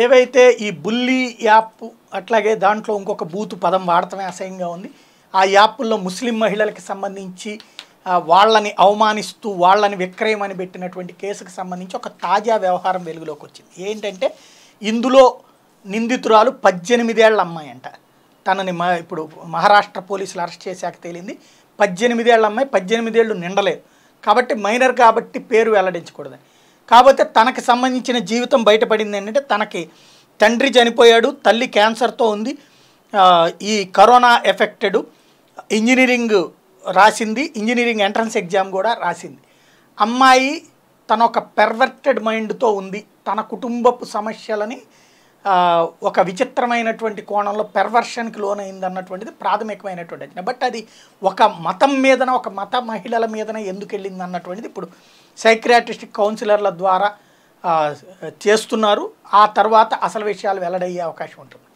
ఏవైతే ఈ బుల్లి యాప్ అట్లాగే దాంట్లో ఇంకొక బూతు పదం వాడటమే అసహ్యంగా ఉంది ఆ యాప్ల్లో ముస్లిం మహిళలకు సంబంధించి వాళ్ళని అవమానిస్తూ వాళ్ళని విక్రయం అని పెట్టినటువంటి కేసుకు సంబంధించి ఒక తాజా వ్యవహారం వెలుగులోకి వచ్చింది ఏంటంటే ఇందులో నిందితురాలు పద్దెనిమిదేళ్ల అమ్మాయి అంట తనని మ ఇప్పుడు మహారాష్ట్ర పోలీసులు అరెస్ట్ చేశాక తేలింది పద్దెనిమిదేళ్ల అమ్మాయి పద్దెనిమిదేళ్ళు నిండలేదు కాబట్టి మైనర్ కాబట్టి పేరు వెల్లడించకూడదని కాకపోతే తనకి సంబంధించిన జీవితం బయటపడింది ఏంటంటే తనకి తండ్రి చనిపోయాడు తల్లి క్యాన్సర్తో ఉంది ఈ కరోనా ఎఫెక్టెడ్ ఇంజనీరింగ్ రాసింది ఇంజనీరింగ్ ఎంట్రన్స్ ఎగ్జామ్ కూడా రాసింది అమ్మాయి తన ఒక పెర్వర్టెడ్ మైండ్తో ఉంది తన కుటుంబపు సమస్యలని ఒక విచిత్రమైనటువంటి కోణంలో పెర్వర్షన్కి లోనైంది అన్నటువంటిది ప్రాథమికమైనటువంటి అంచనా బట్ అది ఒక మతం మీదన ఒక మత మహిళల మీదన ఎందుకు వెళ్ళింది అన్నటువంటిది ఇప్పుడు సైక్రాటిస్టిక్ కౌన్సిలర్ల ద్వారా చేస్తున్నారు ఆ తర్వాత అసలు విషయాలు వెల్లడయ్యే అవకాశం ఉంటుంది